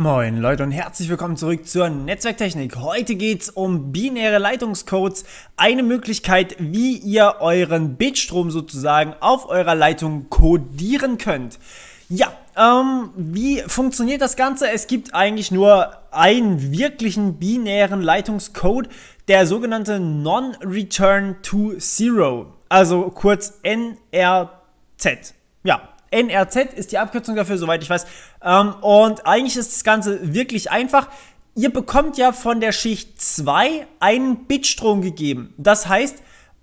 Moin Leute und herzlich willkommen zurück zur Netzwerktechnik. Heute geht's um binäre Leitungscodes, eine Möglichkeit, wie ihr euren Bitstrom sozusagen auf eurer Leitung codieren könnt. Ja, ähm, wie funktioniert das Ganze? Es gibt eigentlich nur einen wirklichen binären Leitungscode, der sogenannte Non-Return to Zero, also kurz NRZ. Ja, NRZ ist die Abkürzung dafür, soweit ich weiß. Ähm, und eigentlich ist das Ganze wirklich einfach. Ihr bekommt ja von der Schicht 2 einen Bitstrom gegeben. Das heißt,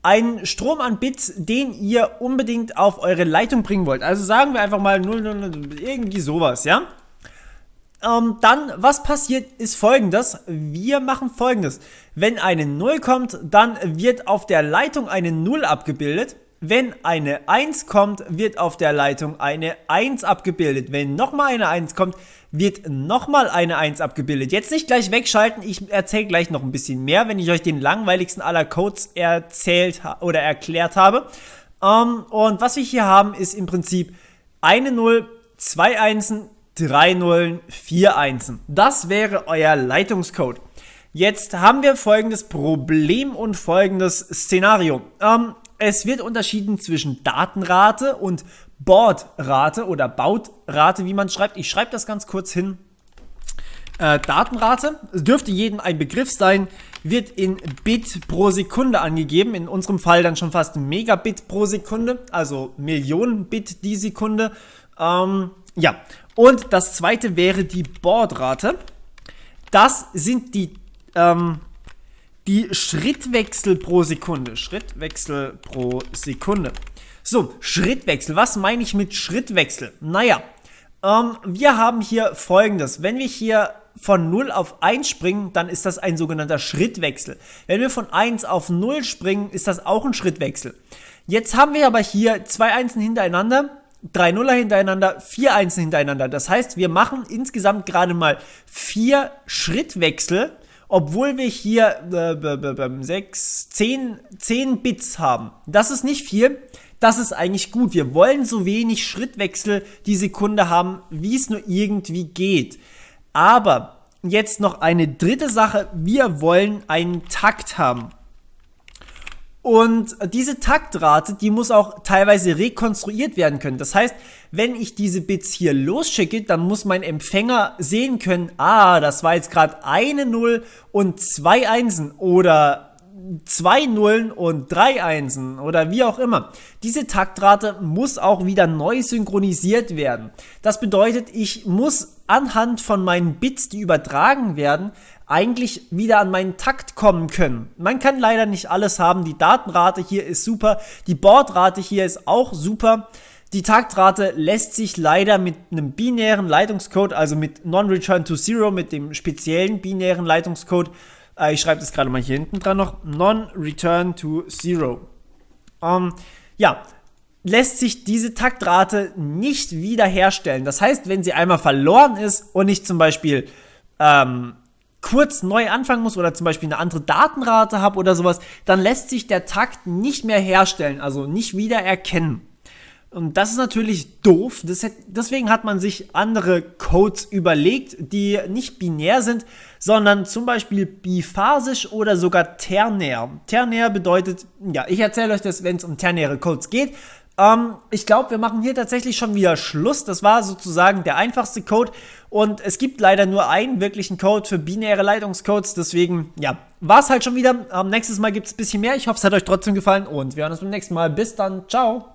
einen Strom an Bits, den ihr unbedingt auf eure Leitung bringen wollt. Also sagen wir einfach mal 0, 0, 0 irgendwie sowas, ja? Ähm, dann, was passiert, ist folgendes. Wir machen folgendes. Wenn eine 0 kommt, dann wird auf der Leitung eine 0 abgebildet. Wenn eine 1 kommt, wird auf der Leitung eine 1 abgebildet. Wenn nochmal eine 1 kommt, wird nochmal eine 1 abgebildet. Jetzt nicht gleich wegschalten, ich erzähle gleich noch ein bisschen mehr, wenn ich euch den langweiligsten aller Codes erzählt oder erklärt habe. Um, ähm, und was wir hier haben, ist im Prinzip eine 0, zwei Einsen, drei Nullen, vier Einsen. Das wäre euer Leitungscode. Jetzt haben wir folgendes Problem und folgendes Szenario. Um, ähm, es wird unterschieden zwischen Datenrate und Bordrate oder Bautrate, wie man schreibt. Ich schreibe das ganz kurz hin. Äh, Datenrate es dürfte jedem ein Begriff sein, wird in Bit pro Sekunde angegeben. In unserem Fall dann schon fast Megabit pro Sekunde, also Millionen Bit die Sekunde. Ähm, ja, und das zweite wäre die Bordrate. Das sind die ähm, die Schrittwechsel pro Sekunde. Schrittwechsel pro Sekunde. So, Schrittwechsel. Was meine ich mit Schrittwechsel? Naja, ähm, wir haben hier folgendes. Wenn wir hier von 0 auf 1 springen, dann ist das ein sogenannter Schrittwechsel. Wenn wir von 1 auf 0 springen, ist das auch ein Schrittwechsel. Jetzt haben wir aber hier zwei Einsen hintereinander, drei Nuller hintereinander, vier Einsen hintereinander. Das heißt, wir machen insgesamt gerade mal vier Schrittwechsel obwohl wir hier äh, 6, 10, 10 Bits haben. Das ist nicht viel, das ist eigentlich gut. Wir wollen so wenig Schrittwechsel die Sekunde haben, wie es nur irgendwie geht. Aber jetzt noch eine dritte Sache, wir wollen einen Takt haben. Und diese Taktrate, die muss auch teilweise rekonstruiert werden können. Das heißt, wenn ich diese Bits hier losschicke, dann muss mein Empfänger sehen können, ah, das war jetzt gerade eine Null und zwei Einsen oder zwei Nullen und drei Einsen oder wie auch immer. Diese Taktrate muss auch wieder neu synchronisiert werden. Das bedeutet, ich muss anhand von meinen Bits, die übertragen werden, eigentlich wieder an meinen Takt kommen können. Man kann leider nicht alles haben. Die Datenrate hier ist super. Die Bordrate hier ist auch super. Die Taktrate lässt sich leider mit einem binären Leitungscode, also mit Non-Return to Zero, mit dem speziellen binären Leitungscode, äh, ich schreibe das gerade mal hier hinten dran noch, Non-Return to Zero. Ähm, ja, lässt sich diese Taktrate nicht wiederherstellen. Das heißt, wenn sie einmal verloren ist und ich zum Beispiel ähm, kurz neu anfangen muss oder zum Beispiel eine andere Datenrate habe oder sowas, dann lässt sich der Takt nicht mehr herstellen, also nicht wieder erkennen. Und das ist natürlich doof. Hat, deswegen hat man sich andere Codes überlegt, die nicht binär sind, sondern zum Beispiel biphasisch oder sogar ternär. Ternär bedeutet, ja, ich erzähle euch das, wenn es um ternäre Codes geht. Ähm, ich glaube, wir machen hier tatsächlich schon wieder Schluss. Das war sozusagen der einfachste Code. Und es gibt leider nur einen wirklichen Code für binäre Leitungscodes. Deswegen, ja, war es halt schon wieder. Ähm, nächstes Mal gibt es ein bisschen mehr. Ich hoffe, es hat euch trotzdem gefallen. Und wir hören uns beim nächsten Mal. Bis dann. Ciao.